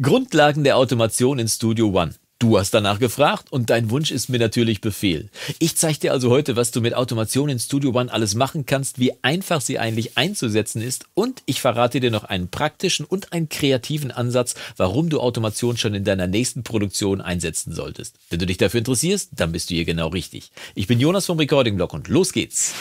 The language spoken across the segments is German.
Grundlagen der Automation in Studio One. Du hast danach gefragt und dein Wunsch ist mir natürlich Befehl. Ich zeige dir also heute, was du mit Automation in Studio One alles machen kannst, wie einfach sie eigentlich einzusetzen ist und ich verrate dir noch einen praktischen und einen kreativen Ansatz, warum du Automation schon in deiner nächsten Produktion einsetzen solltest. Wenn du dich dafür interessierst, dann bist du hier genau richtig. Ich bin Jonas vom Recording Blog und los geht's.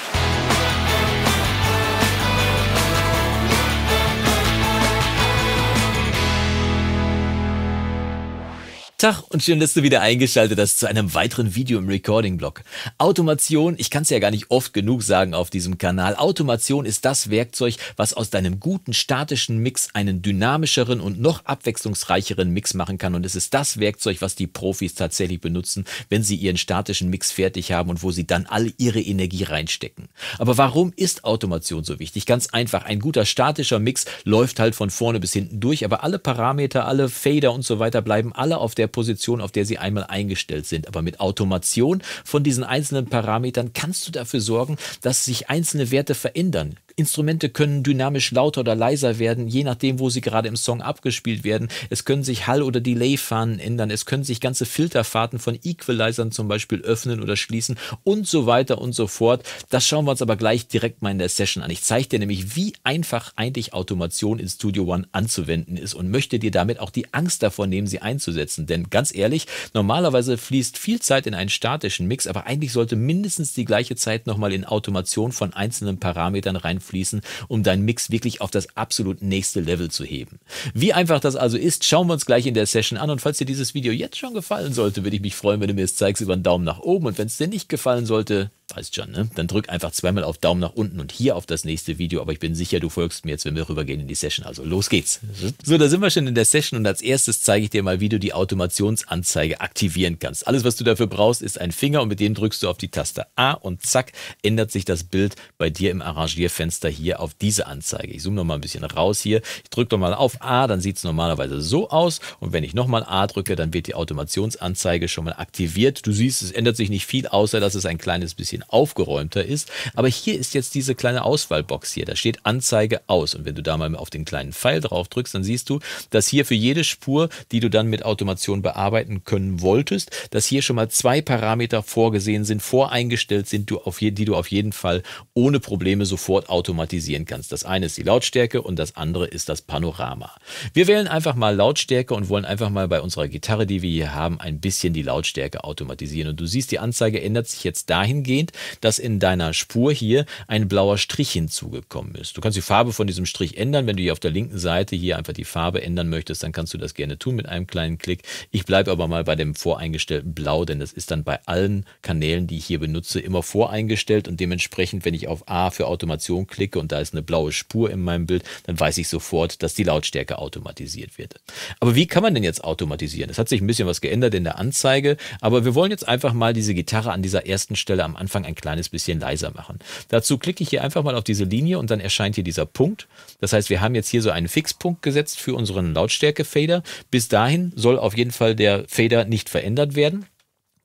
Tag und schön, dass du wieder eingeschaltet hast zu einem weiteren Video im Recording-Blog. Automation, ich kann es ja gar nicht oft genug sagen auf diesem Kanal, Automation ist das Werkzeug, was aus deinem guten statischen Mix einen dynamischeren und noch abwechslungsreicheren Mix machen kann. Und es ist das Werkzeug, was die Profis tatsächlich benutzen, wenn sie ihren statischen Mix fertig haben und wo sie dann all ihre Energie reinstecken. Aber warum ist Automation so wichtig? Ganz einfach, ein guter statischer Mix läuft halt von vorne bis hinten durch, aber alle Parameter, alle Fader und so weiter bleiben alle auf der der Position, auf der sie einmal eingestellt sind. Aber mit Automation von diesen einzelnen Parametern kannst du dafür sorgen, dass sich einzelne Werte verändern. Instrumente können dynamisch lauter oder leiser werden, je nachdem, wo sie gerade im Song abgespielt werden. Es können sich Hall- oder Delay-Fahnen ändern. Es können sich ganze Filterfahrten von Equalizern zum Beispiel öffnen oder schließen und so weiter und so fort. Das schauen wir uns aber gleich direkt mal in der Session an. Ich zeige dir nämlich, wie einfach eigentlich Automation in Studio One anzuwenden ist und möchte dir damit auch die Angst davor nehmen, sie einzusetzen. Denn ganz ehrlich, normalerweise fließt viel Zeit in einen statischen Mix, aber eigentlich sollte mindestens die gleiche Zeit nochmal in Automation von einzelnen Parametern rein fließen, um deinen Mix wirklich auf das absolut nächste Level zu heben. Wie einfach das also ist, schauen wir uns gleich in der Session an und falls dir dieses Video jetzt schon gefallen sollte, würde ich mich freuen, wenn du mir es zeigst über einen Daumen nach oben und wenn es dir nicht gefallen sollte, Weißt schon, ne? Dann drück einfach zweimal auf Daumen nach unten und hier auf das nächste Video. Aber ich bin sicher, du folgst mir jetzt, wenn wir rübergehen in die Session. Also los geht's. Mhm. So, da sind wir schon in der Session und als erstes zeige ich dir mal, wie du die Automationsanzeige aktivieren kannst. Alles, was du dafür brauchst, ist ein Finger und mit dem drückst du auf die Taste A und zack, ändert sich das Bild bei dir im Arrangierfenster hier auf diese Anzeige. Ich zoome nochmal ein bisschen raus hier. Ich drücke nochmal auf A, dann sieht es normalerweise so aus. Und wenn ich nochmal A drücke, dann wird die Automationsanzeige schon mal aktiviert. Du siehst, es ändert sich nicht viel, außer dass es ein kleines bisschen bisschen aufgeräumter ist. Aber hier ist jetzt diese kleine Auswahlbox hier. Da steht Anzeige aus. Und wenn du da mal auf den kleinen Pfeil drauf drückst, dann siehst du, dass hier für jede Spur, die du dann mit Automation bearbeiten können wolltest, dass hier schon mal zwei Parameter vorgesehen sind, voreingestellt sind, die du auf jeden Fall ohne Probleme sofort automatisieren kannst. Das eine ist die Lautstärke und das andere ist das Panorama. Wir wählen einfach mal Lautstärke und wollen einfach mal bei unserer Gitarre, die wir hier haben, ein bisschen die Lautstärke automatisieren. Und du siehst, die Anzeige ändert sich jetzt dahingehend, sieht, dass in deiner Spur hier ein blauer Strich hinzugekommen ist. Du kannst die Farbe von diesem Strich ändern. Wenn du hier auf der linken Seite hier einfach die Farbe ändern möchtest, dann kannst du das gerne tun mit einem kleinen Klick. Ich bleibe aber mal bei dem voreingestellten Blau, denn das ist dann bei allen Kanälen, die ich hier benutze, immer voreingestellt und dementsprechend, wenn ich auf A für Automation klicke und da ist eine blaue Spur in meinem Bild, dann weiß ich sofort, dass die Lautstärke automatisiert wird. Aber wie kann man denn jetzt automatisieren? Es hat sich ein bisschen was geändert in der Anzeige, aber wir wollen jetzt einfach mal diese Gitarre an dieser ersten Stelle am Anfang Anfang ein kleines bisschen leiser machen. Dazu klicke ich hier einfach mal auf diese Linie und dann erscheint hier dieser Punkt. Das heißt, wir haben jetzt hier so einen Fixpunkt gesetzt für unseren Lautstärke-Fader. Bis dahin soll auf jeden Fall der Fader nicht verändert werden.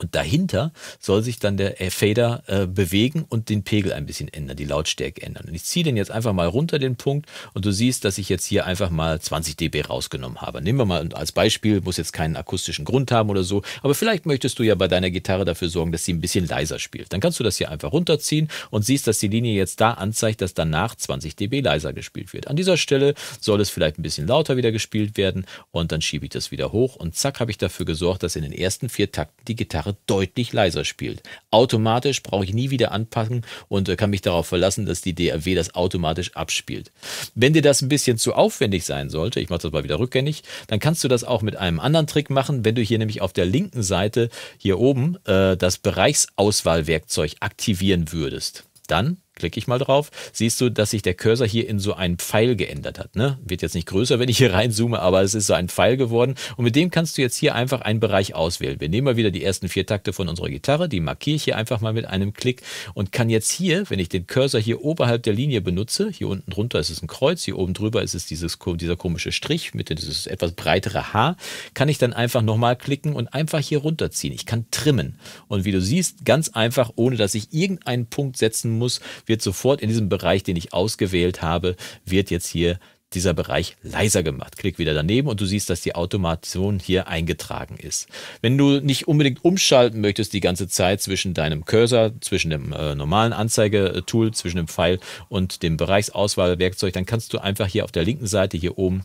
Und dahinter soll sich dann der äh, Fader äh, bewegen und den Pegel ein bisschen ändern, die Lautstärke ändern. Und ich ziehe den jetzt einfach mal runter, den Punkt, und du siehst, dass ich jetzt hier einfach mal 20 dB rausgenommen habe. Nehmen wir mal als Beispiel, muss jetzt keinen akustischen Grund haben oder so, aber vielleicht möchtest du ja bei deiner Gitarre dafür sorgen, dass sie ein bisschen leiser spielt. Dann kannst du das hier einfach runterziehen und siehst, dass die Linie jetzt da anzeigt, dass danach 20 dB leiser gespielt wird. An dieser Stelle soll es vielleicht ein bisschen lauter wieder gespielt werden und dann schiebe ich das wieder hoch und zack habe ich dafür gesorgt, dass in den ersten vier Takten die Gitarre Gitarre deutlich leiser spielt. Automatisch brauche ich nie wieder anpacken und äh, kann mich darauf verlassen, dass die DAW das automatisch abspielt. Wenn dir das ein bisschen zu aufwendig sein sollte, ich mache das mal wieder rückgängig, dann kannst du das auch mit einem anderen Trick machen, wenn du hier nämlich auf der linken Seite hier oben äh, das Bereichsauswahlwerkzeug aktivieren würdest. Dann klicke ich mal drauf, siehst du, dass sich der Cursor hier in so einen Pfeil geändert hat. Ne? Wird jetzt nicht größer, wenn ich hier reinzoome, aber es ist so ein Pfeil geworden. Und mit dem kannst du jetzt hier einfach einen Bereich auswählen. Wir nehmen mal wieder die ersten vier Takte von unserer Gitarre, die markiere ich hier einfach mal mit einem Klick und kann jetzt hier, wenn ich den Cursor hier oberhalb der Linie benutze, hier unten drunter ist es ein Kreuz, hier oben drüber ist es dieses, dieser komische Strich mit dieses etwas breitere H, kann ich dann einfach nochmal klicken und einfach hier runterziehen. Ich kann trimmen. Und wie du siehst, ganz einfach, ohne dass ich irgendeinen Punkt setzen muss, wird sofort in diesem Bereich, den ich ausgewählt habe, wird jetzt hier dieser Bereich leiser gemacht. Klick wieder daneben und du siehst, dass die Automation hier eingetragen ist. Wenn du nicht unbedingt umschalten möchtest die ganze Zeit zwischen deinem Cursor, zwischen dem äh, normalen Anzeigetool, zwischen dem Pfeil und dem Bereichsauswahlwerkzeug, dann kannst du einfach hier auf der linken Seite hier oben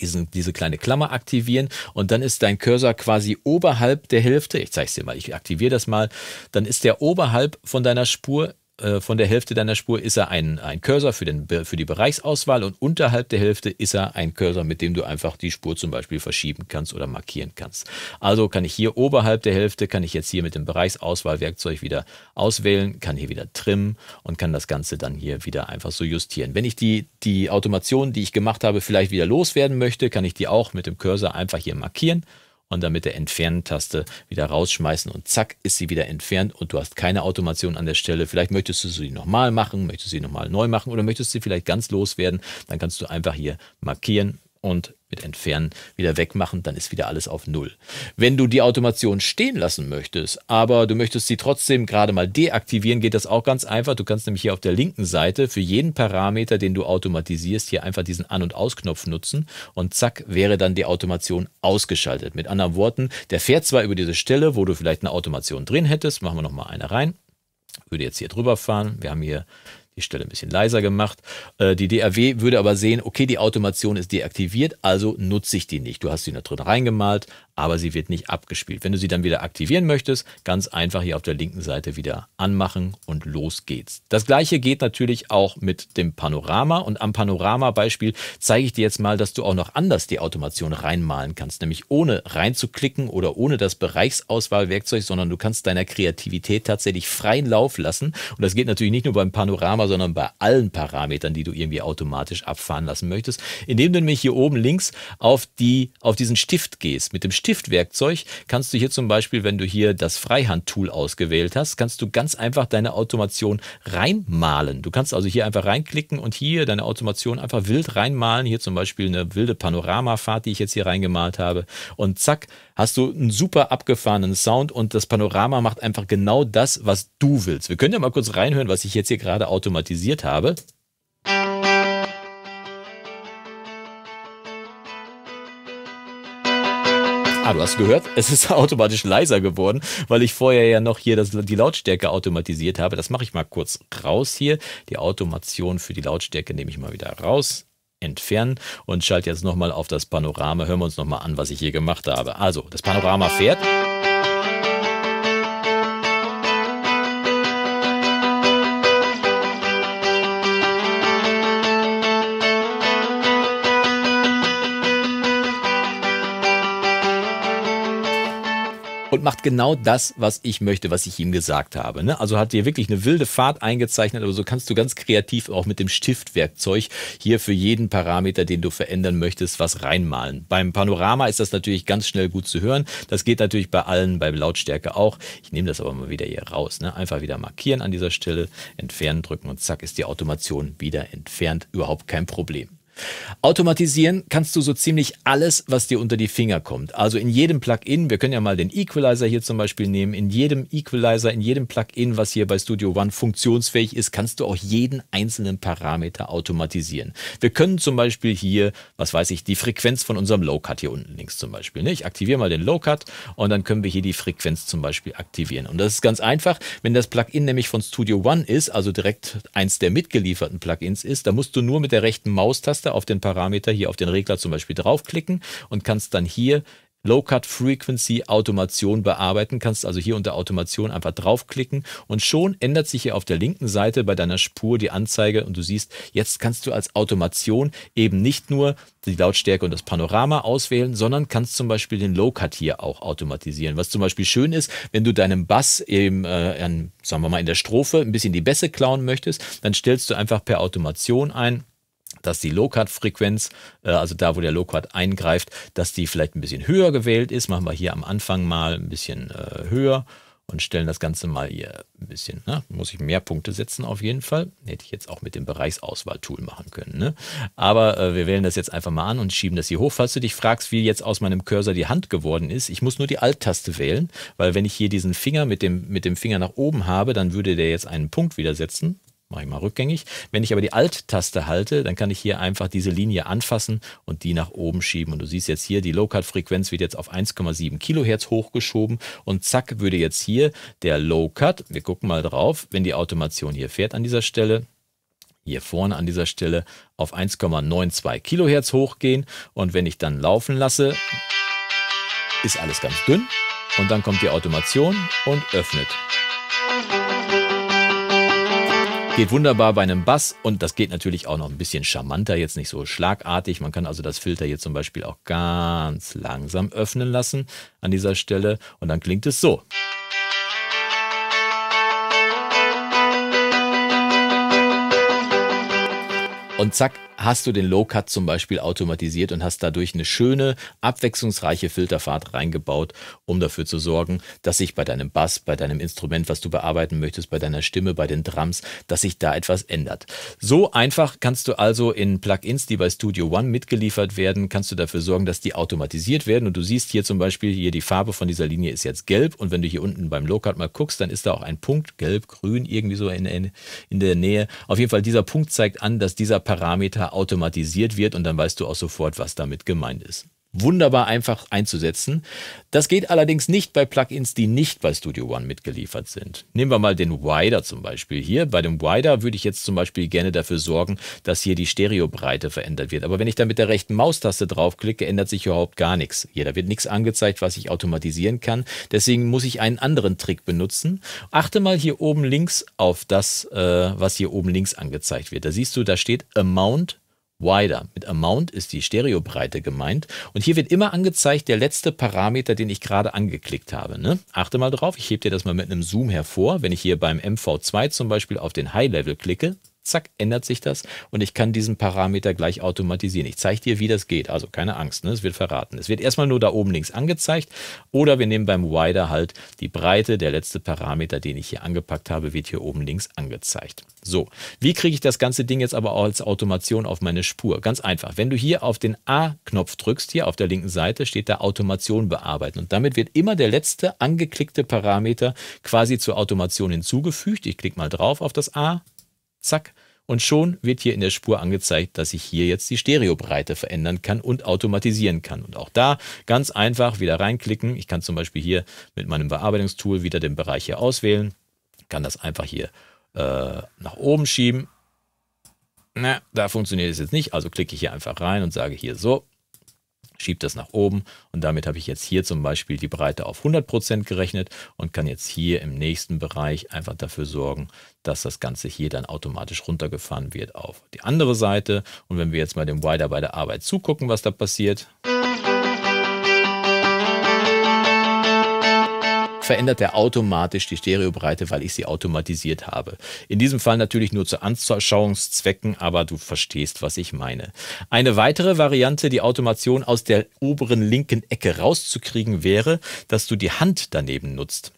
diesen, diese kleine Klammer aktivieren und dann ist dein Cursor quasi oberhalb der Hälfte, ich zeige es dir mal, ich aktiviere das mal, dann ist der oberhalb von deiner Spur äh, von der Hälfte deiner Spur ist er ein, ein Cursor für, den, für die Bereichsauswahl und unterhalb der Hälfte ist er ein Cursor, mit dem du einfach die Spur zum Beispiel verschieben kannst oder markieren kannst. Also kann ich hier oberhalb der Hälfte, kann ich jetzt hier mit dem Bereichsauswahlwerkzeug wieder auswählen, kann hier wieder trimmen und kann das Ganze dann hier wieder einfach so justieren. Wenn ich die, die Automation, die ich gemacht habe, vielleicht wieder loswerden möchte, kann ich die auch mit dem Cursor einfach hier markieren und dann mit der Entfernen-Taste wieder rausschmeißen und zack ist sie wieder entfernt und du hast keine Automation an der Stelle. Vielleicht möchtest du sie nochmal machen, möchtest du sie nochmal neu machen oder möchtest du sie vielleicht ganz loswerden. Dann kannst du einfach hier markieren, und mit Entfernen wieder wegmachen, dann ist wieder alles auf Null. Wenn du die Automation stehen lassen möchtest, aber du möchtest sie trotzdem gerade mal deaktivieren, geht das auch ganz einfach. Du kannst nämlich hier auf der linken Seite für jeden Parameter, den du automatisierst, hier einfach diesen An- und Ausknopf nutzen und zack wäre dann die Automation ausgeschaltet. Mit anderen Worten, der fährt zwar über diese Stelle, wo du vielleicht eine Automation drin hättest, machen wir nochmal eine rein, würde jetzt hier drüber fahren. Wir haben hier die Stelle ein bisschen leiser gemacht. Äh, die DAW würde aber sehen, okay, die Automation ist deaktiviert, also nutze ich die nicht. Du hast sie da drin reingemalt, aber sie wird nicht abgespielt. Wenn du sie dann wieder aktivieren möchtest, ganz einfach hier auf der linken Seite wieder anmachen und los geht's. Das gleiche geht natürlich auch mit dem Panorama und am Panorama-Beispiel zeige ich dir jetzt mal, dass du auch noch anders die Automation reinmalen kannst, nämlich ohne reinzuklicken oder ohne das Bereichsauswahlwerkzeug, sondern du kannst deiner Kreativität tatsächlich freien Lauf lassen und das geht natürlich nicht nur beim Panorama, Kammer, sondern bei allen Parametern, die du irgendwie automatisch abfahren lassen möchtest, indem du nämlich hier oben links auf, die, auf diesen Stift gehst. Mit dem Stiftwerkzeug kannst du hier zum Beispiel, wenn du hier das Freihand-Tool ausgewählt hast, kannst du ganz einfach deine Automation reinmalen. Du kannst also hier einfach reinklicken und hier deine Automation einfach wild reinmalen. Hier zum Beispiel eine wilde Panoramafahrt, die ich jetzt hier reingemalt habe. Und zack, hast du einen super abgefahrenen Sound und das Panorama macht einfach genau das, was du willst. Wir können ja mal kurz reinhören, was ich jetzt hier gerade automatisch automatisiert habe. Ah, du hast gehört, es ist automatisch leiser geworden, weil ich vorher ja noch hier das, die Lautstärke automatisiert habe. Das mache ich mal kurz raus hier. Die Automation für die Lautstärke nehme ich mal wieder raus entfernen und schalte jetzt nochmal auf das Panorama. Hören wir uns nochmal an, was ich hier gemacht habe. Also, das Panorama fährt. und macht genau das, was ich möchte, was ich ihm gesagt habe. Ne? Also hat dir wirklich eine wilde Fahrt eingezeichnet, aber so kannst du ganz kreativ auch mit dem Stiftwerkzeug hier für jeden Parameter, den du verändern möchtest, was reinmalen. Beim Panorama ist das natürlich ganz schnell gut zu hören. Das geht natürlich bei allen, bei Lautstärke auch. Ich nehme das aber mal wieder hier raus. Ne? Einfach wieder markieren an dieser Stelle, entfernen drücken und zack ist die Automation wieder entfernt. Überhaupt kein Problem. Automatisieren kannst du so ziemlich alles, was dir unter die Finger kommt. Also in jedem Plugin, wir können ja mal den Equalizer hier zum Beispiel nehmen, in jedem Equalizer, in jedem Plugin, was hier bei Studio One funktionsfähig ist, kannst du auch jeden einzelnen Parameter automatisieren. Wir können zum Beispiel hier, was weiß ich, die Frequenz von unserem Low Cut hier unten links zum Beispiel. Ich aktiviere mal den Low Cut und dann können wir hier die Frequenz zum Beispiel aktivieren. Und das ist ganz einfach, wenn das Plugin nämlich von Studio One ist, also direkt eins der mitgelieferten Plugins ist, dann musst du nur mit der rechten Maustaste kannst du auf den Parameter hier auf den Regler zum Beispiel draufklicken und kannst dann hier Low-Cut Frequency Automation bearbeiten. Kannst also hier unter Automation einfach draufklicken und schon ändert sich hier auf der linken Seite bei deiner Spur die Anzeige und du siehst, jetzt kannst du als Automation eben nicht nur die Lautstärke und das Panorama auswählen, sondern kannst zum Beispiel den Low-Cut hier auch automatisieren. Was zum Beispiel schön ist, wenn du deinem Bass eben, äh, an, sagen wir mal, in der Strophe ein bisschen die Bässe klauen möchtest, dann stellst du einfach per Automation ein, dass die Low-Cut-Frequenz, äh, also da, wo der Low-Cut eingreift, dass die vielleicht ein bisschen höher gewählt ist. Machen wir hier am Anfang mal ein bisschen äh, höher und stellen das Ganze mal hier ein bisschen. Ne? Muss ich mehr Punkte setzen auf jeden Fall. Hätte ich jetzt auch mit dem Bereichsauswahl-Tool machen können. Ne? Aber äh, wir wählen das jetzt einfach mal an und schieben das hier hoch. Falls du dich fragst, wie jetzt aus meinem Cursor die Hand geworden ist, ich muss nur die Alt-Taste wählen, weil wenn ich hier diesen Finger mit dem, mit dem Finger nach oben habe, dann würde der jetzt einen Punkt wieder setzen mache ich mal rückgängig. Wenn ich aber die Alt-Taste halte, dann kann ich hier einfach diese Linie anfassen und die nach oben schieben. Und du siehst jetzt hier, die Low-Cut-Frequenz wird jetzt auf 1,7 Kilohertz hochgeschoben und zack würde jetzt hier der Low-Cut, wir gucken mal drauf, wenn die Automation hier fährt an dieser Stelle, hier vorne an dieser Stelle auf 1,92 Kilohertz hochgehen und wenn ich dann laufen lasse, ist alles ganz dünn und dann kommt die Automation und öffnet. Geht wunderbar bei einem Bass und das geht natürlich auch noch ein bisschen charmanter, jetzt nicht so schlagartig. Man kann also das Filter hier zum Beispiel auch ganz langsam öffnen lassen an dieser Stelle und dann klingt es so. Und zack, hast du den Low Cut zum Beispiel automatisiert und hast dadurch eine schöne, abwechslungsreiche Filterfahrt reingebaut, um dafür zu sorgen, dass sich bei deinem Bass, bei deinem Instrument, was du bearbeiten möchtest, bei deiner Stimme, bei den Drums, dass sich da etwas ändert. So einfach kannst du also in Plugins, die bei Studio One mitgeliefert werden, kannst du dafür sorgen, dass die automatisiert werden. Und du siehst hier zum Beispiel, hier die Farbe von dieser Linie ist jetzt gelb. Und wenn du hier unten beim Low-Cut mal guckst, dann ist da auch ein Punkt, gelb, grün, irgendwie so in, in, in der Nähe. Auf jeden Fall, dieser Punkt zeigt an, dass dieser Parameter automatisiert wird und dann weißt du auch sofort, was damit gemeint ist wunderbar einfach einzusetzen. Das geht allerdings nicht bei Plugins, die nicht bei Studio One mitgeliefert sind. Nehmen wir mal den Wider zum Beispiel hier. Bei dem Wider würde ich jetzt zum Beispiel gerne dafür sorgen, dass hier die Stereobreite verändert wird. Aber wenn ich da mit der rechten Maustaste draufklicke, ändert sich überhaupt gar nichts. Hier, da wird nichts angezeigt, was ich automatisieren kann. Deswegen muss ich einen anderen Trick benutzen. Achte mal hier oben links auf das, äh, was hier oben links angezeigt wird. Da siehst du, da steht Amount Wider. Mit Amount ist die Stereobreite gemeint. Und hier wird immer angezeigt der letzte Parameter, den ich gerade angeklickt habe. Ne? Achte mal drauf, ich hebe dir das mal mit einem Zoom hervor. Wenn ich hier beim MV2 zum Beispiel auf den High Level klicke, zack, ändert sich das und ich kann diesen Parameter gleich automatisieren. Ich zeige dir, wie das geht. Also keine Angst, ne? es wird verraten. Es wird erstmal nur da oben links angezeigt oder wir nehmen beim Wider halt die Breite. Der letzte Parameter, den ich hier angepackt habe, wird hier oben links angezeigt. So, wie kriege ich das ganze Ding jetzt aber auch als Automation auf meine Spur? Ganz einfach. Wenn du hier auf den A-Knopf drückst, hier auf der linken Seite, steht da Automation bearbeiten und damit wird immer der letzte angeklickte Parameter quasi zur Automation hinzugefügt. Ich klicke mal drauf auf das A Zack. Und schon wird hier in der Spur angezeigt, dass ich hier jetzt die Stereobreite verändern kann und automatisieren kann. Und auch da ganz einfach wieder reinklicken. Ich kann zum Beispiel hier mit meinem Bearbeitungstool wieder den Bereich hier auswählen, kann das einfach hier äh, nach oben schieben. Na, da funktioniert es jetzt nicht, also klicke ich hier einfach rein und sage hier so, schiebt das nach oben und damit habe ich jetzt hier zum Beispiel die Breite auf 100% gerechnet und kann jetzt hier im nächsten Bereich einfach dafür sorgen, dass das Ganze hier dann automatisch runtergefahren wird auf die andere Seite. Und wenn wir jetzt mal dem Wider bei der Arbeit zugucken, was da passiert. verändert er automatisch die Stereobreite, weil ich sie automatisiert habe. In diesem Fall natürlich nur zu Anschauungszwecken, aber du verstehst, was ich meine. Eine weitere Variante, die Automation aus der oberen linken Ecke rauszukriegen, wäre, dass du die Hand daneben nutzt.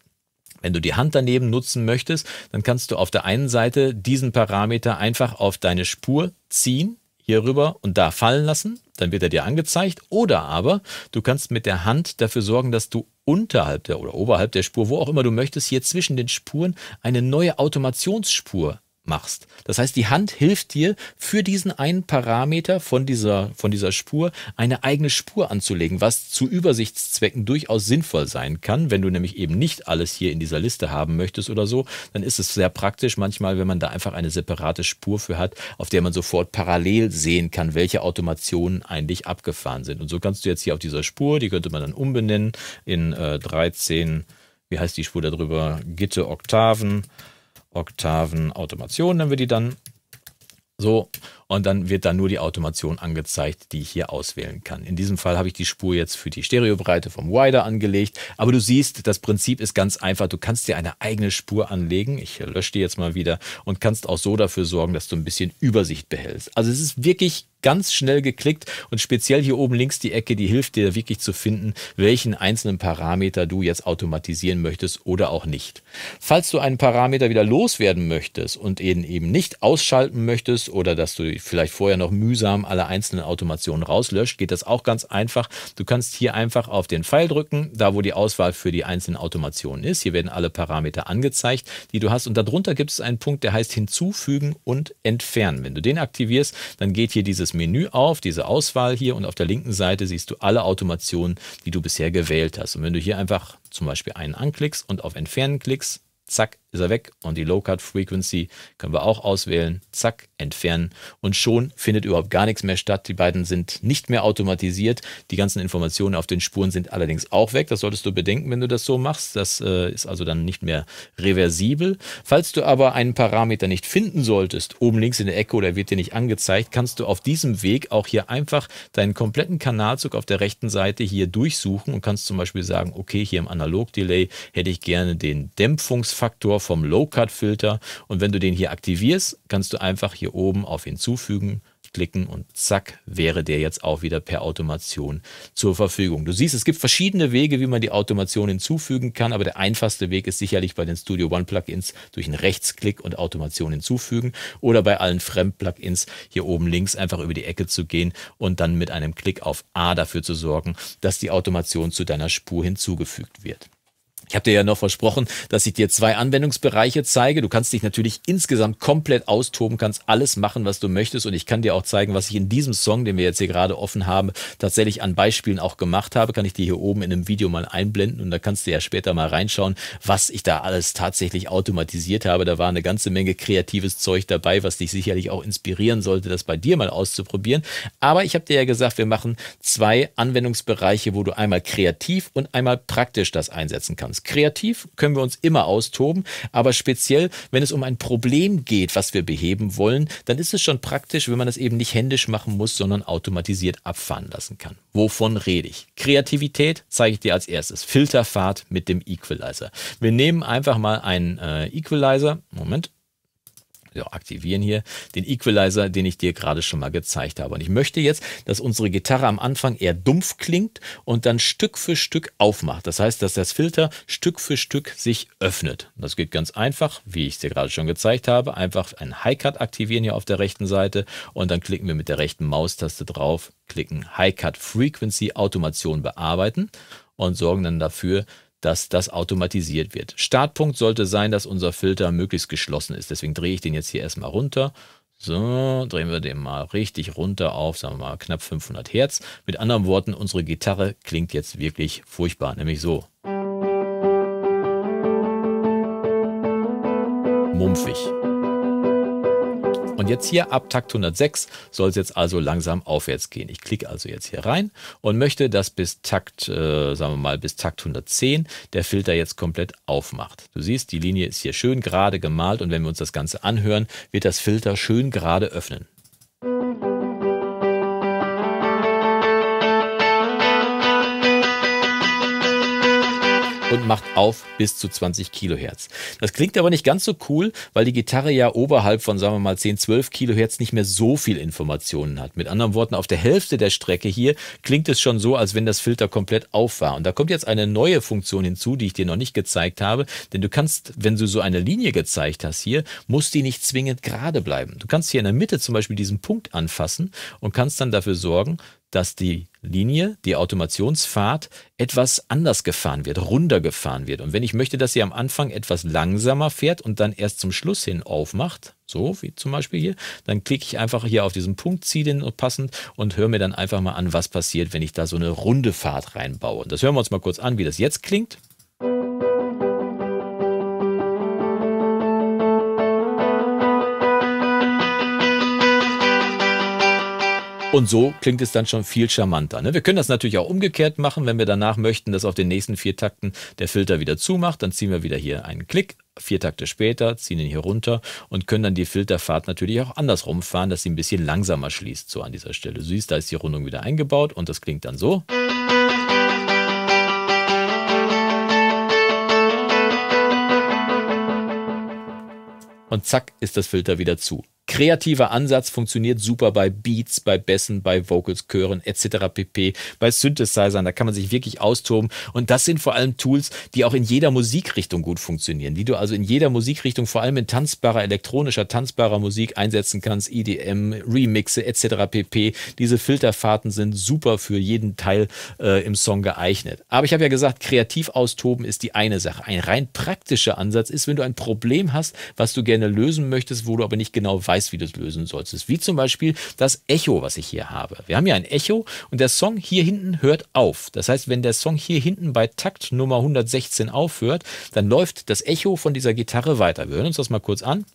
Wenn du die Hand daneben nutzen möchtest, dann kannst du auf der einen Seite diesen Parameter einfach auf deine Spur ziehen hier rüber und da fallen lassen, dann wird er dir angezeigt. Oder aber du kannst mit der Hand dafür sorgen, dass du unterhalb der oder oberhalb der Spur, wo auch immer du möchtest, hier zwischen den Spuren eine neue Automationsspur machst. Das heißt, die Hand hilft dir, für diesen einen Parameter von dieser, von dieser Spur eine eigene Spur anzulegen, was zu Übersichtszwecken durchaus sinnvoll sein kann. Wenn du nämlich eben nicht alles hier in dieser Liste haben möchtest oder so, dann ist es sehr praktisch manchmal, wenn man da einfach eine separate Spur für hat, auf der man sofort parallel sehen kann, welche Automationen eigentlich abgefahren sind. Und so kannst du jetzt hier auf dieser Spur, die könnte man dann umbenennen in äh, 13, wie heißt die Spur darüber? Gitte Oktaven. Oktaven Automation nennen wir die dann. So, und dann wird da nur die Automation angezeigt, die ich hier auswählen kann. In diesem Fall habe ich die Spur jetzt für die Stereobreite vom Wider angelegt, aber du siehst, das Prinzip ist ganz einfach. Du kannst dir eine eigene Spur anlegen. Ich lösche die jetzt mal wieder und kannst auch so dafür sorgen, dass du ein bisschen Übersicht behältst. Also es ist wirklich ganz schnell geklickt und speziell hier oben links die Ecke, die hilft dir wirklich zu finden, welchen einzelnen Parameter du jetzt automatisieren möchtest oder auch nicht. Falls du einen Parameter wieder loswerden möchtest und ihn eben nicht ausschalten möchtest oder dass du vielleicht vorher noch mühsam alle einzelnen Automationen rauslöscht, geht das auch ganz einfach. Du kannst hier einfach auf den Pfeil drücken, da wo die Auswahl für die einzelnen Automationen ist. Hier werden alle Parameter angezeigt, die du hast. Und darunter gibt es einen Punkt, der heißt hinzufügen und entfernen. Wenn du den aktivierst, dann geht hier dieses Menü auf, diese Auswahl hier und auf der linken Seite siehst du alle Automationen, die du bisher gewählt hast. Und wenn du hier einfach zum Beispiel einen anklickst und auf Entfernen klickst, zack, ist er weg. Und die Low Cut Frequency können wir auch auswählen. Zack, entfernen. Und schon findet überhaupt gar nichts mehr statt. Die beiden sind nicht mehr automatisiert. Die ganzen Informationen auf den Spuren sind allerdings auch weg. Das solltest du bedenken, wenn du das so machst. Das äh, ist also dann nicht mehr reversibel. Falls du aber einen Parameter nicht finden solltest, oben links in der Ecke oder wird dir nicht angezeigt, kannst du auf diesem Weg auch hier einfach deinen kompletten Kanalzug auf der rechten Seite hier durchsuchen und kannst zum Beispiel sagen, okay, hier im Analog-Delay hätte ich gerne den Dämpfungsfaktor vom Low-Cut-Filter. Und wenn du den hier aktivierst, kannst du einfach hier oben auf Hinzufügen klicken und zack wäre der jetzt auch wieder per Automation zur Verfügung. Du siehst, es gibt verschiedene Wege, wie man die Automation hinzufügen kann, aber der einfachste Weg ist sicherlich bei den Studio One Plugins durch einen Rechtsklick und Automation hinzufügen oder bei allen Fremd-Plugins hier oben links einfach über die Ecke zu gehen und dann mit einem Klick auf A dafür zu sorgen, dass die Automation zu deiner Spur hinzugefügt wird. Ich habe dir ja noch versprochen, dass ich dir zwei Anwendungsbereiche zeige. Du kannst dich natürlich insgesamt komplett austoben, kannst alles machen, was du möchtest. Und ich kann dir auch zeigen, was ich in diesem Song, den wir jetzt hier gerade offen haben, tatsächlich an Beispielen auch gemacht habe. Kann ich dir hier oben in einem Video mal einblenden und da kannst du ja später mal reinschauen, was ich da alles tatsächlich automatisiert habe. Da war eine ganze Menge kreatives Zeug dabei, was dich sicherlich auch inspirieren sollte, das bei dir mal auszuprobieren. Aber ich habe dir ja gesagt, wir machen zwei Anwendungsbereiche, wo du einmal kreativ und einmal praktisch das einsetzen kannst. Erstens, kreativ können wir uns immer austoben, aber speziell, wenn es um ein Problem geht, was wir beheben wollen, dann ist es schon praktisch, wenn man das eben nicht händisch machen muss, sondern automatisiert abfahren lassen kann. Wovon rede ich? Kreativität zeige ich dir als erstes. Filterfahrt mit dem Equalizer. Wir nehmen einfach mal einen äh, Equalizer. Moment ja, aktivieren hier den Equalizer, den ich dir gerade schon mal gezeigt habe. Und ich möchte jetzt, dass unsere Gitarre am Anfang eher dumpf klingt und dann Stück für Stück aufmacht. Das heißt, dass das Filter Stück für Stück sich öffnet. Und das geht ganz einfach, wie ich es dir gerade schon gezeigt habe. Einfach einen High-Cut aktivieren hier auf der rechten Seite und dann klicken wir mit der rechten Maustaste drauf, klicken High-Cut Frequency Automation bearbeiten und sorgen dann dafür, dass das automatisiert wird. Startpunkt sollte sein, dass unser Filter möglichst geschlossen ist. Deswegen drehe ich den jetzt hier erstmal runter. So, drehen wir den mal richtig runter auf, sagen wir mal knapp 500 Hertz. Mit anderen Worten, unsere Gitarre klingt jetzt wirklich furchtbar, nämlich so. Mumpfig. Und jetzt hier ab Takt 106 soll es jetzt also langsam aufwärts gehen. Ich klicke also jetzt hier rein und möchte, dass bis Takt, äh, sagen wir mal, bis Takt 110 der Filter jetzt komplett aufmacht. Du siehst, die Linie ist hier schön gerade gemalt und wenn wir uns das Ganze anhören, wird das Filter schön gerade öffnen. und macht auf bis zu 20 Kilohertz. Das klingt aber nicht ganz so cool, weil die Gitarre ja oberhalb von, sagen wir mal, 10, 12 Kilohertz nicht mehr so viel Informationen hat. Mit anderen Worten, auf der Hälfte der Strecke hier klingt es schon so, als wenn das Filter komplett auf war. Und da kommt jetzt eine neue Funktion hinzu, die ich dir noch nicht gezeigt habe, denn du kannst, wenn du so eine Linie gezeigt hast hier, muss die nicht zwingend gerade bleiben. Du kannst hier in der Mitte zum Beispiel diesen Punkt anfassen und kannst dann dafür sorgen, dass die Linie, die Automationsfahrt, etwas anders gefahren wird, runder gefahren wird. Und wenn ich möchte, dass sie am Anfang etwas langsamer fährt und dann erst zum Schluss hin aufmacht, so wie zum Beispiel hier, dann klicke ich einfach hier auf diesen Punkt, ziehe den passend und höre mir dann einfach mal an, was passiert, wenn ich da so eine runde Fahrt reinbaue. Und das hören wir uns mal kurz an, wie das jetzt klingt. Und so klingt es dann schon viel charmanter. Ne? Wir können das natürlich auch umgekehrt machen, wenn wir danach möchten, dass auf den nächsten vier Takten der Filter wieder zumacht. Dann ziehen wir wieder hier einen Klick, vier Takte später, ziehen ihn hier runter und können dann die Filterfahrt natürlich auch andersrum fahren, dass sie ein bisschen langsamer schließt, so an dieser Stelle. Du siehst, da ist die Rundung wieder eingebaut und das klingt dann so. Und zack ist das Filter wieder zu kreativer Ansatz funktioniert super bei Beats, bei Bässen, bei Vocals, Chören etc. pp. Bei Synthesizern, da kann man sich wirklich austoben. Und das sind vor allem Tools, die auch in jeder Musikrichtung gut funktionieren, die du also in jeder Musikrichtung, vor allem in tanzbarer, elektronischer, tanzbarer Musik einsetzen kannst. EDM, Remixe etc. pp. Diese Filterfahrten sind super für jeden Teil äh, im Song geeignet. Aber ich habe ja gesagt, kreativ austoben ist die eine Sache. Ein rein praktischer Ansatz ist, wenn du ein Problem hast, was du gerne lösen möchtest, wo du aber nicht genau weißt, weißt, wie du es lösen solltest. Wie zum Beispiel das Echo, was ich hier habe. Wir haben ja ein Echo und der Song hier hinten hört auf. Das heißt, wenn der Song hier hinten bei Takt Nummer 116 aufhört, dann läuft das Echo von dieser Gitarre weiter. Wir hören uns das mal kurz an.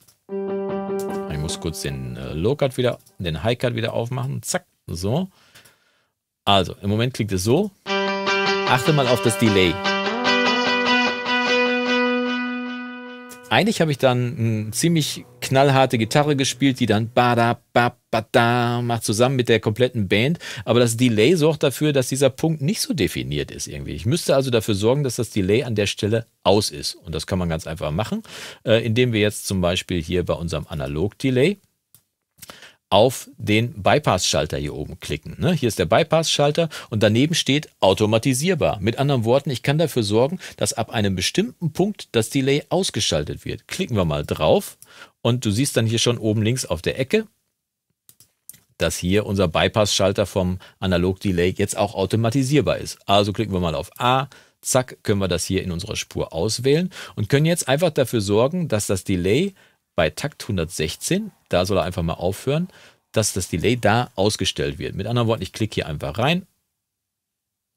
Ich muss kurz den äh, Low-Cut wieder, den High-Cut wieder aufmachen. Zack, so. Also, im Moment klingt es so. Achte mal auf das Delay. Eigentlich habe ich dann ein ziemlich knallharte Gitarre gespielt, die dann bada, ba, ba, da macht zusammen mit der kompletten Band. Aber das Delay sorgt dafür, dass dieser Punkt nicht so definiert ist irgendwie. Ich müsste also dafür sorgen, dass das Delay an der Stelle aus ist. Und das kann man ganz einfach machen, äh, indem wir jetzt zum Beispiel hier bei unserem Analog-Delay auf den Bypass-Schalter hier oben klicken. Ne? Hier ist der Bypass-Schalter und daneben steht automatisierbar. Mit anderen Worten, ich kann dafür sorgen, dass ab einem bestimmten Punkt das Delay ausgeschaltet wird. Klicken wir mal drauf und du siehst dann hier schon oben links auf der Ecke, dass hier unser Bypass-Schalter vom Analog-Delay jetzt auch automatisierbar ist. Also klicken wir mal auf A, zack, können wir das hier in unserer Spur auswählen und können jetzt einfach dafür sorgen, dass das Delay bei Takt 116, da soll er einfach mal aufhören, dass das Delay da ausgestellt wird. Mit anderen Worten, ich klicke hier einfach rein,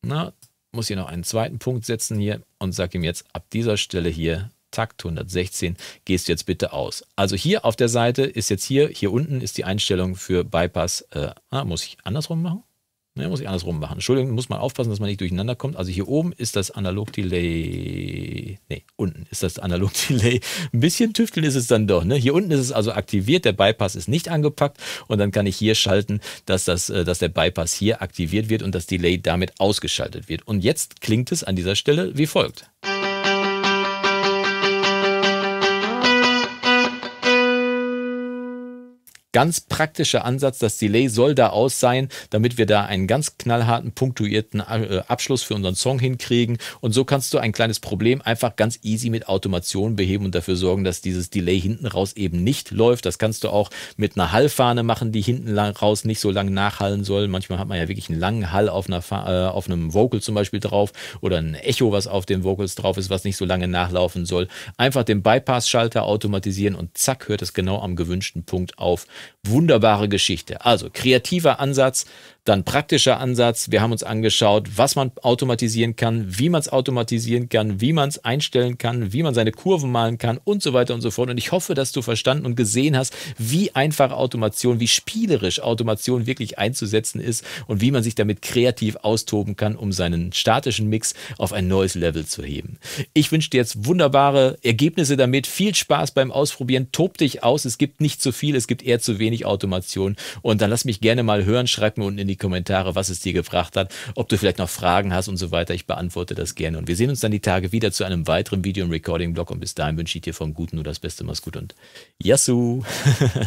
na, muss hier noch einen zweiten Punkt setzen hier und sage ihm jetzt ab dieser Stelle hier Takt 116 gehst du jetzt bitte aus. Also hier auf der Seite ist jetzt hier, hier unten ist die Einstellung für Bypass. Äh, ah, muss ich andersrum machen? Ne, muss ich andersrum machen. Entschuldigung, muss man aufpassen, dass man nicht durcheinander kommt. Also hier oben ist das Analog-Delay. Ne, unten ist das Analog-Delay. Ein bisschen tüfteln ist es dann doch. Ne? Hier unten ist es also aktiviert, der Bypass ist nicht angepackt und dann kann ich hier schalten, dass, das, äh, dass der Bypass hier aktiviert wird und das Delay damit ausgeschaltet wird. Und jetzt klingt es an dieser Stelle wie folgt. ganz praktischer Ansatz. Das Delay soll da aus sein, damit wir da einen ganz knallharten, punktuierten äh, Abschluss für unseren Song hinkriegen. Und so kannst du ein kleines Problem einfach ganz easy mit Automation beheben und dafür sorgen, dass dieses Delay hinten raus eben nicht läuft. Das kannst du auch mit einer Hallfahne machen, die hinten raus nicht so lang nachhallen soll. Manchmal hat man ja wirklich einen langen Hall auf, einer, äh, auf einem Vocal zum Beispiel drauf oder ein Echo, was auf den Vocals drauf ist, was nicht so lange nachlaufen soll. Einfach den Bypass-Schalter automatisieren und zack, hört es genau am gewünschten Punkt auf. Wunderbare Geschichte. Also kreativer Ansatz, dann praktischer Ansatz. Wir haben uns angeschaut, was man automatisieren kann, wie man es automatisieren kann, wie man es einstellen kann, wie man seine Kurven malen kann und so weiter und so fort. Und ich hoffe, dass du verstanden und gesehen hast, wie einfach Automation, wie spielerisch Automation wirklich einzusetzen ist und wie man sich damit kreativ austoben kann, um seinen statischen Mix auf ein neues Level zu heben. Ich wünsche dir jetzt wunderbare Ergebnisse damit. Viel Spaß beim Ausprobieren. Tob dich aus. Es gibt nicht zu viel, es gibt eher zu wenig Automation. Und dann lass mich gerne mal hören, schreib mir unten in die Kommentare, was es dir gebracht hat, ob du vielleicht noch Fragen hast und so weiter. Ich beantworte das gerne. Und wir sehen uns dann die Tage wieder zu einem weiteren Video im Recording-Blog. Und bis dahin wünsche ich dir vom Guten nur das Beste. Mach's gut und Yassou!